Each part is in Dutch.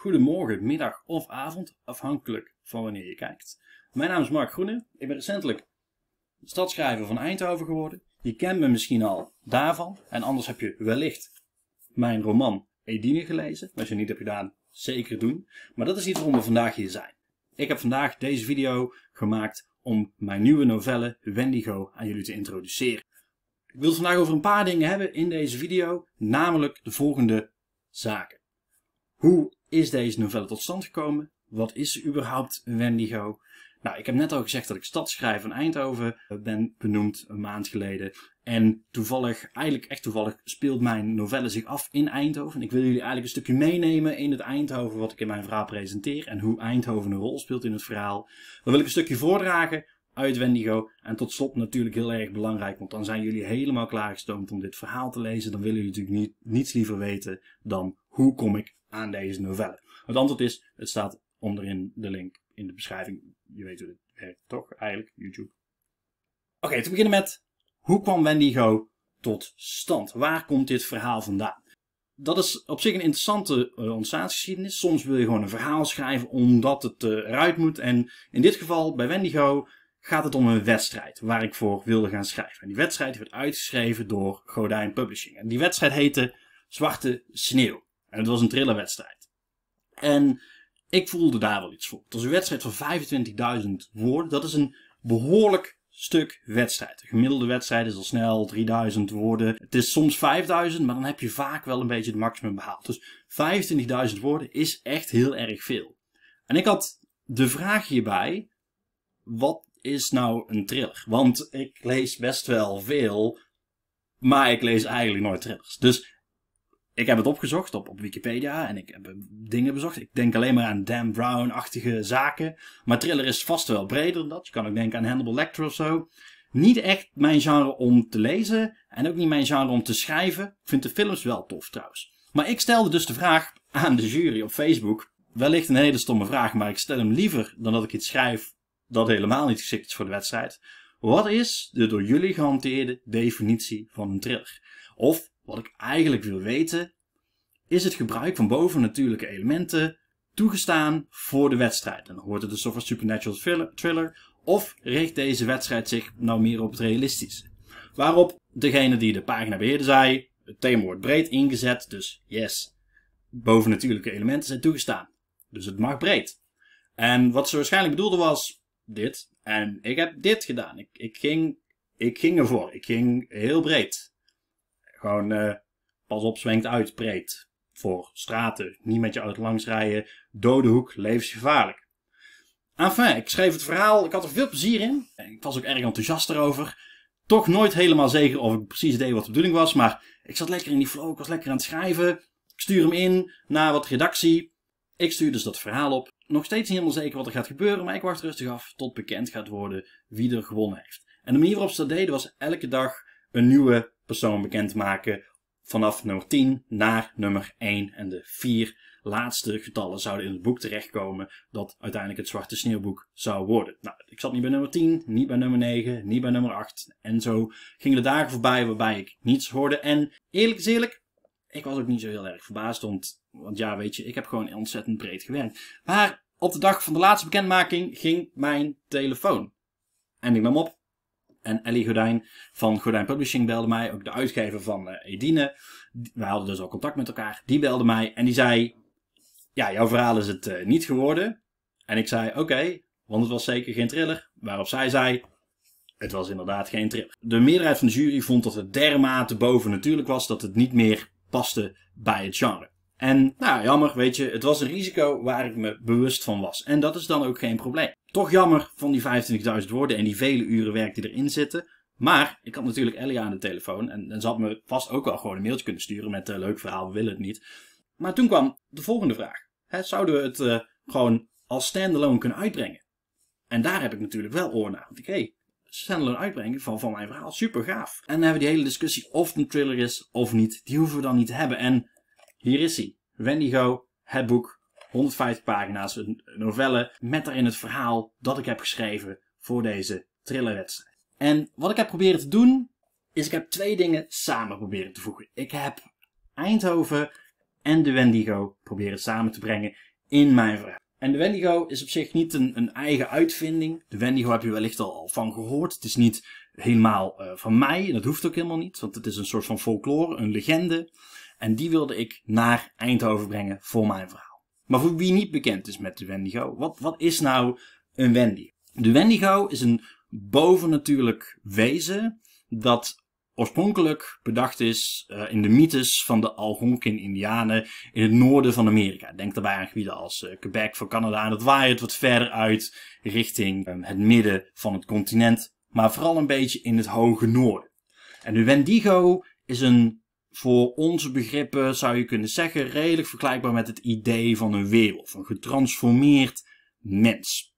goedemorgen, middag of avond, afhankelijk van wanneer je kijkt. Mijn naam is Mark Groene. Ik ben recentelijk stadschrijver van Eindhoven geworden. Je kent me misschien al daarvan. En anders heb je wellicht mijn roman Edine gelezen. Als je niet hebt gedaan, zeker doen. Maar dat is niet waarom we vandaag hier zijn. Ik heb vandaag deze video gemaakt om mijn nieuwe novelle Wendigo aan jullie te introduceren. Ik wil het vandaag over een paar dingen hebben in deze video, namelijk de volgende zaken. Hoe is deze novelle tot stand gekomen? Wat is überhaupt Wendigo? Nou, ik heb net al gezegd dat ik stadschrijver van Eindhoven eh, ben benoemd een maand geleden. En toevallig, eigenlijk echt toevallig, speelt mijn novelle zich af in Eindhoven. Ik wil jullie eigenlijk een stukje meenemen in het Eindhoven wat ik in mijn verhaal presenteer. En hoe Eindhoven een rol speelt in het verhaal. Dan wil ik een stukje voordragen uit Wendigo. En tot slot natuurlijk heel erg belangrijk, want dan zijn jullie helemaal klaargestoomd om dit verhaal te lezen. Dan willen jullie natuurlijk niet, niets liever weten dan hoe kom ik aan deze novelle? Het antwoord is, het staat onderin de link in de beschrijving. Je weet hoe het werkt, toch? Eigenlijk, YouTube. Oké, te beginnen met, hoe kwam Wendigo tot stand? Waar komt dit verhaal vandaan? Dat is op zich een interessante eh, ontstaansgeschiedenis. Soms wil je gewoon een verhaal schrijven omdat het eh, eruit moet. En in dit geval, bij Wendigo, gaat het om een wedstrijd waar ik voor wilde gaan schrijven. En die wedstrijd werd uitgeschreven door Godijn Publishing. En die wedstrijd heette Zwarte Sneeuw. En het was een thrillerwedstrijd. En ik voelde daar wel iets voor. Het was een wedstrijd van 25.000 woorden. Dat is een behoorlijk stuk wedstrijd. Een gemiddelde wedstrijd is al snel 3000 woorden. Het is soms 5000, maar dan heb je vaak wel een beetje het maximum behaald. Dus 25.000 woorden is echt heel erg veel. En ik had de vraag hierbij: wat is nou een thriller? Want ik lees best wel veel, maar ik lees eigenlijk nooit thrillers. Dus ik heb het opgezocht op, op Wikipedia en ik heb eh, dingen bezocht. Ik denk alleen maar aan Dan Brown-achtige zaken. Maar thriller is vast wel breder dan dat. Je kan ook denken aan Hannibal Lecter of zo. Niet echt mijn genre om te lezen en ook niet mijn genre om te schrijven. Ik vind de films wel tof trouwens. Maar ik stelde dus de vraag aan de jury op Facebook. Wellicht een hele stomme vraag, maar ik stel hem liever dan dat ik iets schrijf dat helemaal niet geschikt is voor de wedstrijd. Wat is de door jullie gehanteerde definitie van een thriller? Of wat ik eigenlijk wil weten, is het gebruik van bovennatuurlijke elementen toegestaan voor de wedstrijd? En dan hoort het dus of een supernatural thriller, of richt deze wedstrijd zich nou meer op het realistische? Waarop degene die de pagina beheerde zei, het thema wordt breed ingezet, dus yes, bovennatuurlijke elementen zijn toegestaan. Dus het mag breed. En wat ze waarschijnlijk bedoelde was dit. En ik heb dit gedaan. Ik, ik, ging, ik ging ervoor. Ik ging heel breed. Gewoon eh, pas op, zwengt uit, breed. Voor straten, niet met je oud langs rijden, dode hoek, levensgevaarlijk. Enfin, ik schreef het verhaal, ik had er veel plezier in. Ik was ook erg enthousiast erover. Toch nooit helemaal zeker of ik precies deed wat de bedoeling was, maar ik zat lekker in die flow, ik was lekker aan het schrijven. Ik stuur hem in naar wat redactie. Ik stuur dus dat verhaal op. Nog steeds niet helemaal zeker wat er gaat gebeuren, maar ik wacht rustig af tot bekend gaat worden wie er gewonnen heeft. En de manier waarop ze dat deden was elke dag een nieuwe persoon bekendmaken vanaf nummer 10 naar nummer 1. En de vier laatste getallen zouden in het boek terechtkomen dat uiteindelijk het Zwarte Sneeuwboek zou worden. Nou, ik zat niet bij nummer 10, niet bij nummer 9, niet bij nummer 8. En zo gingen de dagen voorbij waarbij ik niets hoorde. En eerlijk is eerlijk, ik was ook niet zo heel erg verbaasd, want, want ja, weet je, ik heb gewoon ontzettend breed gewerkt. Maar op de dag van de laatste bekendmaking ging mijn telefoon. En ik nam op en Ellie Gordijn van Gordijn Publishing belde mij, ook de uitgever van eh, Edine. We hadden dus al contact met elkaar. Die belde mij en die zei: Ja, jouw verhaal is het eh, niet geworden. En ik zei: Oké, want het was zeker geen thriller. Waarop zij zei: Het was inderdaad geen thriller. De meerderheid van de jury vond dat het dermate boven natuurlijk was dat het niet meer paste bij het genre. En nou, jammer, weet je, het was een risico waar ik me bewust van was. En dat is dan ook geen probleem. Toch jammer van die 25.000 woorden en die vele uren werk die erin zitten. Maar ik had natuurlijk Ellie aan de telefoon en, dan ze had me vast ook wel gewoon een mailtje kunnen sturen met eh, leuk verhaal, we willen het niet. Maar toen kwam de volgende vraag. Hè, zouden we het eh, gewoon als standalone kunnen uitbrengen? En daar heb ik natuurlijk wel oor naar. Want ik, hey, standalone uitbrengen van, van mijn verhaal, super gaaf. En dan hebben we die hele discussie of het een thriller is of niet, die hoeven we dan niet te hebben. En hier is hij, Wendigo, het boek 150 pagina's, een novelle, met daarin het verhaal dat ik heb geschreven voor deze thrillerwedstrijd. En wat ik heb proberen te doen, is ik heb twee dingen samen proberen te voegen. Ik heb Eindhoven en de Wendigo proberen samen te brengen in mijn verhaal. En de Wendigo is op zich niet een, een, eigen uitvinding. De Wendigo heb je wellicht al, van gehoord. Het is niet helemaal eh, van mij. En dat hoeft ook helemaal niet. Want het is een soort van folklore, een legende. En die wilde ik naar Eindhoven brengen voor mijn verhaal. Maar voor wie niet bekend is met de Wendigo, wat, wat is nou een Wendigo? De Wendigo is een bovennatuurlijk wezen dat oorspronkelijk bedacht is eh, in de mythes van de Algonquin-Indianen in het noorden van Amerika. Denk daarbij aan gebieden als eh, Quebec voor Canada en dat waait wat verder uit richting ehm, het midden van het continent, maar vooral een beetje in het hoge noorden. En de Wendigo is een voor onze begrippen zou je kunnen zeggen redelijk vergelijkbaar met het idee van een wereld een getransformeerd mens.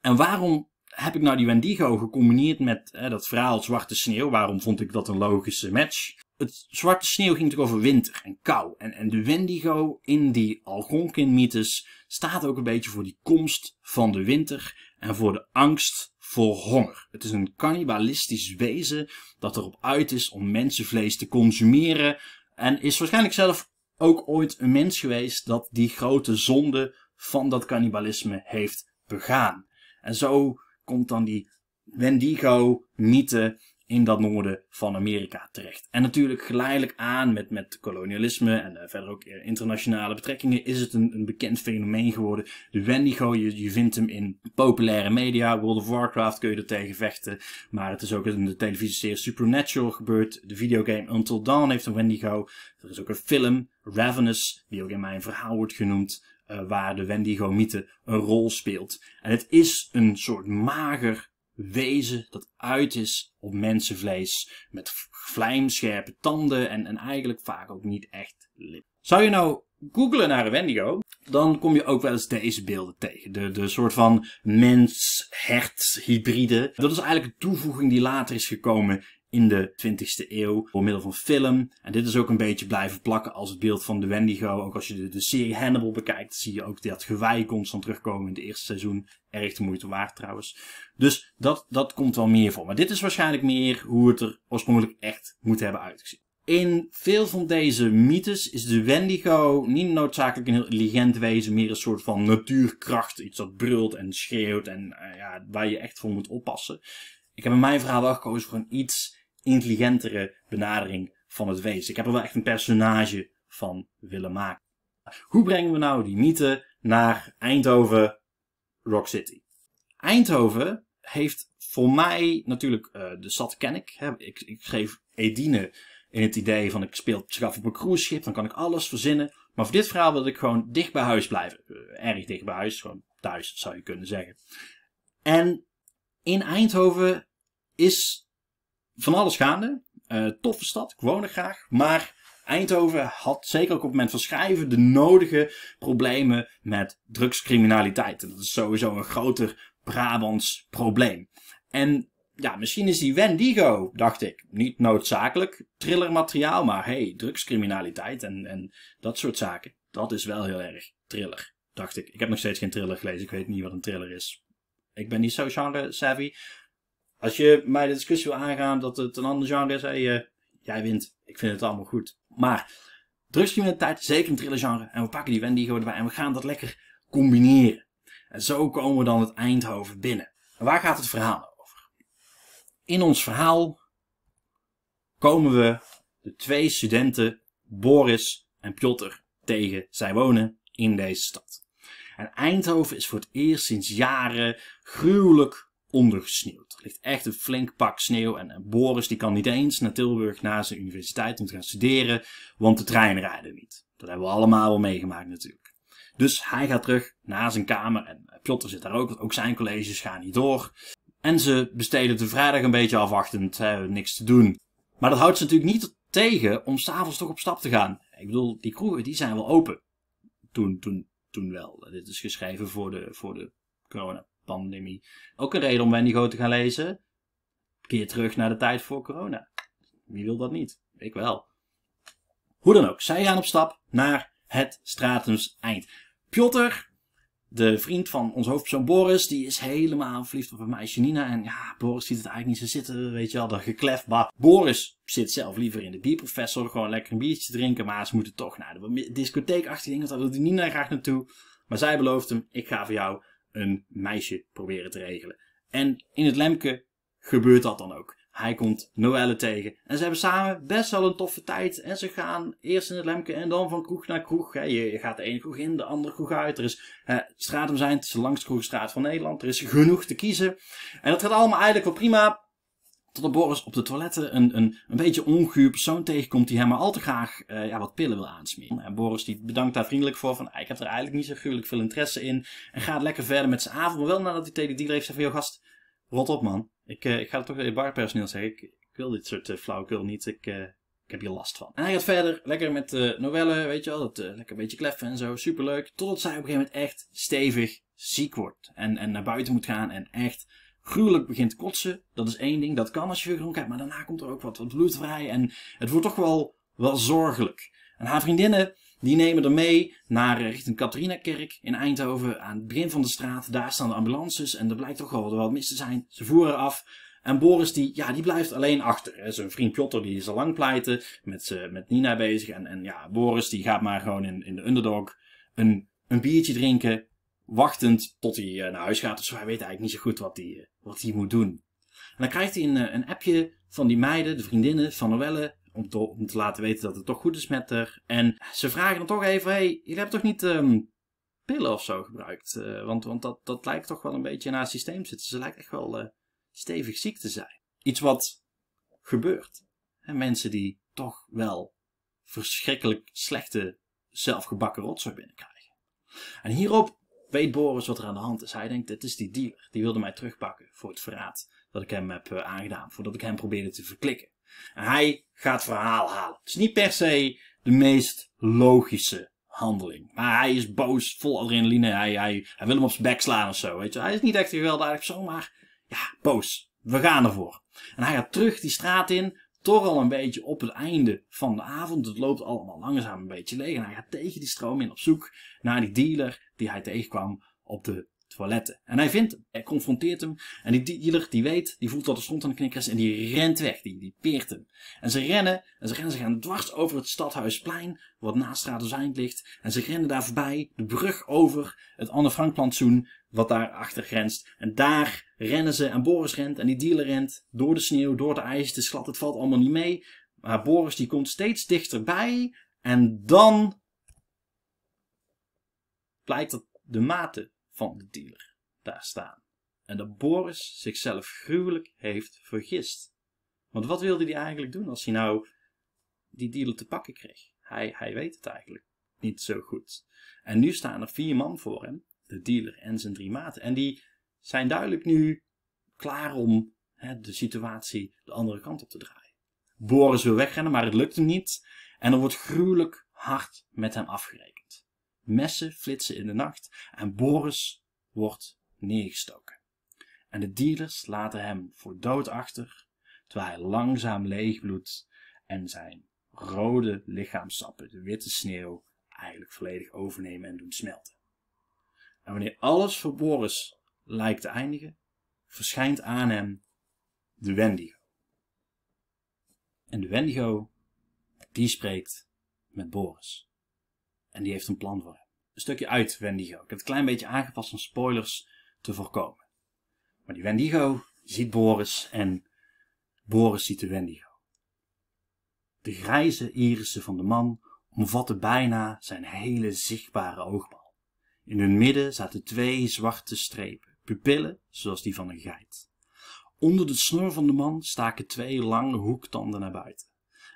En waarom heb ik nou die Wendigo gecombineerd met hè, dat verhaal Zwarte Sneeuw? Waarom vond ik dat een logische match? Het Zwarte Sneeuw ging natuurlijk over winter en kou. En, en de Wendigo in die Algonkin mythes staat ook een beetje voor die komst van de winter en voor de angst voor honger. Het is een cannibalistisch wezen dat erop uit is om mensenvlees te consumeren. En is waarschijnlijk zelf ook ooit een mens geweest dat die grote zonde van dat cannibalisme heeft begaan. En zo komt dan die Wendigo-mythe in dat noorden van Amerika terecht. En natuurlijk geleidelijk aan met, met kolonialisme en eh, verder ook eh, internationale betrekkingen is het een, een bekend fenomeen geworden. De Wendigo, je, je vindt hem in populaire media. World of Warcraft kun je er tegen vechten. Maar het is ook in de televisieserie Supernatural gebeurd. De videogame Until Dawn heeft een Wendigo. Er is ook een film, Ravenous, die ook in mijn verhaal wordt genoemd. Eh, waar de Wendigo-mythe een rol speelt. En het is een soort mager wezen dat uit is op mensenvlees. Met vlijmscherpe tanden en, en eigenlijk vaak ook niet echt lip. Zou je nou googlen naar een Wendigo, dan kom je ook wel eens deze beelden tegen. De, de soort van mens-hert-hybride. Dat is eigenlijk een toevoeging die later is gekomen in de 20 ste eeuw door middel van film. En dit is ook een beetje blijven plakken als het beeld van de Wendigo. Ook als je de, de serie Hannibal bekijkt, zie je ook dat gewei constant terugkomen in het eerste seizoen. Erg de moeite waard trouwens. Dus dat, dat komt wel meer voor. Maar dit is waarschijnlijk meer hoe het er oorspronkelijk echt moet hebben uitgezien. In veel van deze mythes is de Wendigo niet noodzakelijk een heel intelligent wezen, meer een soort van natuurkracht. Iets dat brult en schreeuwt en eh, ja, waar je echt voor moet oppassen. Ik heb in mijn verhaal wel gekozen voor een iets intelligentere benadering van het wezen. Ik heb er wel echt een personage van willen maken. Hoe brengen we nou die mythe naar Eindhoven, Rock City? Eindhoven heeft voor mij natuurlijk eh, de stad ken ik, hè. ik. Ik Edine in het idee van ik speel schaf op een cruiseschip, dan kan ik alles verzinnen. Maar voor dit verhaal wil ik gewoon dicht bij huis blijven. Eh, erg dicht bij huis, gewoon thuis zou je kunnen zeggen. En in Eindhoven is van alles gaande. Eh, toffe stad, ik woon er graag. Maar Eindhoven had zeker ook op het moment van schrijven de nodige problemen met drugscriminaliteit. En dat is sowieso een groter Brabants probleem. En ja, misschien is die Wendigo, dacht ik, niet noodzakelijk thrillermateriaal, maar hey, drugscriminaliteit en, en dat soort zaken, dat is wel heel erg thriller, dacht ik. Ik heb nog steeds geen thriller gelezen, ik weet niet wat een thriller is. Ik ben niet zo genre savvy, als je mij de discussie wil aangaan dat het een ander genre is, hey, eh, jij wint. Ik vind het allemaal goed. Maar tijd, zeker een genre En we pakken die Wendy gewoon erbij en we gaan dat lekker combineren. En zo komen we dan het Eindhoven binnen. En waar gaat het verhaal over? In ons verhaal komen we de twee studenten, Boris en Piotr, tegen. Zij wonen in deze stad. En Eindhoven is voor het eerst sinds jaren gruwelijk ondergesneeuwd. Er ligt echt een flink pak sneeuw en, Boris die kan niet eens naar Tilburg na zijn universiteit om te gaan studeren, want de trein rijden niet. Dat hebben we allemaal wel meegemaakt natuurlijk. Dus hij gaat terug naar zijn kamer en eh, Piotr zit daar ook, want ook zijn colleges gaan niet door. En ze besteden de vrijdag een beetje afwachtend, hè, niks te doen. Maar dat houdt ze natuurlijk niet tegen om s'avonds toch op stap te gaan. Ik bedoel, die kroegen die zijn wel open. Toen, toen, toen wel. Dit is geschreven voor de, voor de corona pandemie. Ook een reden om Wendigo te gaan lezen. Keer terug naar de tijd voor corona. Wie wil dat niet? Ik wel. Hoe dan ook, zij gaan op stap naar het Stratums eind. Piotr, de vriend van ons hoofdpersoon Boris, die is helemaal verliefd op een meisje Nina. En ja, Boris ziet het eigenlijk niet zo zitten, weet je wel, dat geklef. Maar Boris zit zelf liever in de bierprofessor, gewoon lekker een biertje drinken. Maar ze moeten toch naar de discotheek achter, want daar wil die Nina graag naartoe. Maar zij belooft hem, ik ga voor jou een meisje proberen te regelen. En in het Lemke gebeurt dat dan ook. Hij komt Noelle tegen. En ze hebben samen best wel een toffe tijd. En ze gaan eerst in het Lemke en dan van kroeg naar kroeg. Je gaat de ene kroeg in, de andere kroeg uit. Er is eh, straat om zijn, het is de langste kroegstraat van Nederland. Er is genoeg te kiezen. En dat gaat allemaal eigenlijk wel prima. Totdat Boris op de toiletten een, een, een beetje onguur persoon tegenkomt die hem maar al te graag eh, ja, wat pillen wil aansmeren. En Boris die bedankt daar vriendelijk voor van ah, ik heb er eigenlijk niet zo gruwelijk veel interesse in. En gaat lekker verder met zijn avond. Maar wel nadat hij tegen de dealer heeft gezegd van joh gast, rot op man. Ik, eh, ik ga het toch weer barpersoneel zeggen. Ik, wil dit soort uh, flauwekul niet. Ik, ik heb hier last van. En hij gaat verder, lekker met de novellen, weet je wel. Dat, lekker een beetje kleffen en zo, superleuk. Totdat zij op een gegeven moment echt stevig ziek wordt. En, en naar buiten moet gaan en echt gruwelijk begint kotsen. Dat is één ding, dat kan als je veel dronken hebt. Maar daarna komt er ook wat, wat bloed vrij. En het wordt toch wel, wel zorgelijk. En haar vriendinnen, die nemen er mee naar eh, richting Katharinakerk in Eindhoven. Aan het begin van de straat, daar staan de ambulances. En er blijkt toch wel wat mis te zijn. Ze voeren af. En Boris, die, ja, die blijft alleen achter. Zijn vriend Piotr, die is al lang pleiten. Met, eh, met Nina bezig. En, en ja, Boris, die gaat maar gewoon in, in de underdog een, een biertje drinken wachtend tot hij eh, naar huis gaat dus Hij weet eigenlijk niet zo goed wat hij, eh, wat hij moet doen. En dan krijgt hij een, eh, een appje van die meiden, de vriendinnen van Noelle, om te, om te laten weten dat het toch goed is met haar. En ze vragen dan toch even, hey, jullie hebben toch niet ehm, pillen of zo gebruikt? want want dat, dat lijkt toch wel een beetje naar het systeem zitten. Ze lijkt echt wel stevig ziek te zijn. Iets wat gebeurt. En mensen die toch wel verschrikkelijk slechte zelfgebakken rotzooi binnenkrijgen. En hierop weet Boris wat er aan de hand is. Hij denkt, dit is die dealer. Die wilde mij terugpakken voor het verraad dat ik hem heb eh, aangedaan. Voordat ik hem probeerde te verklikken. En hij gaat verhaal halen. Het is niet per se de meest logische handeling. Maar hij is boos, vol adrenaline. Hij, hij, hij wil hem op zijn bek slaan of zo. Weet je. Hij is niet echt een gewelddadig zomaar. maar ja, boos. We gaan ervoor. En hij gaat terug die straat in toch al een beetje op het einde van de avond. Het loopt allemaal langzaam een beetje leeg. En hij gaat tegen die stroom in op zoek naar die dealer die hij tegenkwam op de toiletten. En hij vindt hij confronteert hem. En die dealer, die weet, die voelt dat er stond aan de knikkers en die rent weg, die, die peert hem. En ze rennen, en ze rennen, ze gaan dwars over het stadhuisplein, wat naast zijn ligt. En ze rennen daar voorbij, de brug over, het Anne Frank plantsoen, wat daar achter grenst. En daar rennen ze, en Boris rent, en die dealer rent, door de sneeuw, door de ijs, de glad, het valt allemaal niet mee. Maar Boris die komt steeds dichterbij, en dan blijkt dat de maten van de dealer daar staan. En dat Boris zichzelf gruwelijk heeft vergist. Want wat wilde hij eigenlijk doen als hij nou die dealer te pakken kreeg? Hij, hij weet het eigenlijk niet zo goed. En nu staan er vier man voor hem, de dealer en zijn drie maten. En die zijn duidelijk nu klaar om hè, de situatie de andere kant op te draaien. Boris wil wegrennen, maar het lukt hem niet. En er wordt gruwelijk hard met hem afgerekend. Messen flitsen in de nacht en Boris wordt neergestoken. En de dealers laten hem voor dood achter, terwijl hij langzaam leegbloedt en zijn rode lichaamsappen de witte sneeuw eigenlijk volledig overnemen en doen smelten. En wanneer alles voor Boris lijkt te eindigen, verschijnt aan hem de Wendigo. En de Wendigo, die spreekt met Boris. En die heeft een plan voor hem. Een stukje uit Wendigo. Ik heb het een klein beetje aangepast om spoilers te voorkomen. Maar die Wendigo ziet Boris en Boris ziet de Wendigo. De grijze irissen van de man omvatten bijna zijn hele zichtbare oogbal. In hun midden zaten twee zwarte strepen, pupillen zoals die van een geit. Onder de snor van de man staken twee lange hoektanden naar buiten.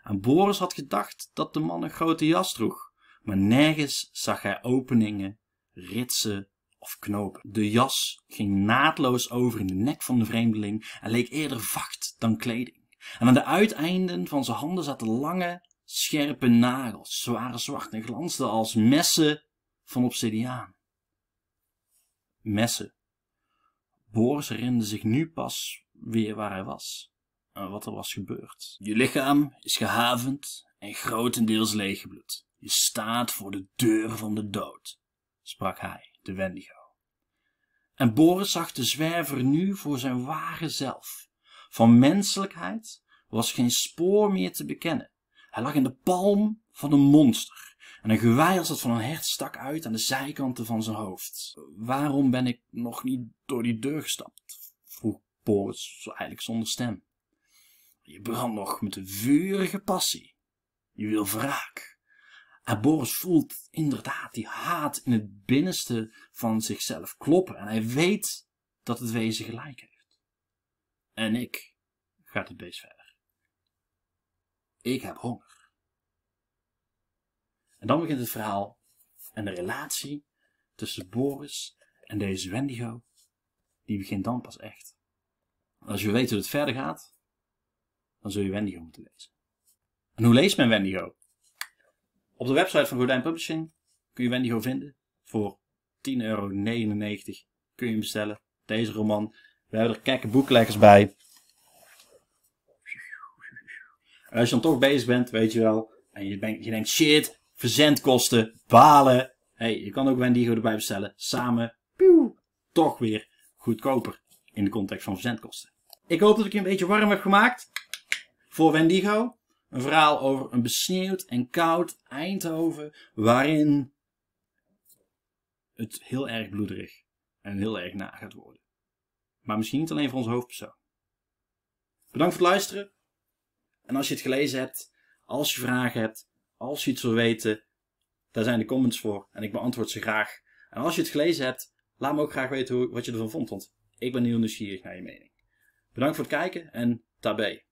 En Boris had gedacht dat de man een grote jas droeg, maar nergens zag hij openingen, ritsen of knopen. De jas ging naadloos over in de nek van de vreemdeling en leek eerder vacht dan kleding. En aan de uiteinden van zijn handen zaten lange, scherpe nagels. zware zwart en glansden als messen van obsidiaan. Messen. Boris herinnerde zich nu pas weer waar hij was en wat er was gebeurd. Je lichaam is gehavend en grotendeels leeggebloed. Je staat voor de deur van de dood, sprak hij, de Wendigo. En Boris zag de zwerver nu voor zijn ware zelf. Van menselijkheid was geen spoor meer te bekennen. Hij lag in de palm van een monster. En een gewei als dat van een hert stak uit aan de zijkanten van zijn hoofd. Waarom ben ik nog niet door die deur gestapt? vroeg Boris eigenlijk zonder stem. Je brandt nog met een vurige passie. Je wil wraak. En Boris voelt inderdaad die haat in het binnenste van zichzelf kloppen. En hij weet dat het wezen gelijk heeft. En ik, ga het beest verder. Ik heb honger. En dan begint het verhaal en de relatie tussen Boris en deze Wendigo, die begint dan pas echt. Als je weet hoe het verder gaat, dan zul je Wendigo moeten lezen. En hoe leest men Wendigo? Op de website van Gordijn Publishing kun je Wendigo vinden. Voor 10,99 euro kun je hem bestellen. Deze roman. We hebben er kekke boekleggers bij. als je dan toch bezig bent, weet je wel. En je, denkt, shit, verzendkosten, balen. hey, je kan ook Wendigo erbij bestellen. Samen, pieuw, toch weer goedkoper in de context van verzendkosten. Ik hoop dat ik je een beetje warm heb gemaakt voor Wendigo. Een verhaal over een besneeuwd en koud Eindhoven, waarin het heel erg bloederig en heel erg na gaat worden. Maar misschien niet alleen voor onze hoofdpersoon. Bedankt voor het luisteren. En als je het gelezen hebt, als je vragen hebt, als je iets wil weten, daar zijn de comments voor en ik beantwoord ze graag. En als je het gelezen hebt, laat me ook graag weten wat je ervan vond, want ik ben heel nieuwsgierig naar je mening. Bedankt voor het kijken en tabé.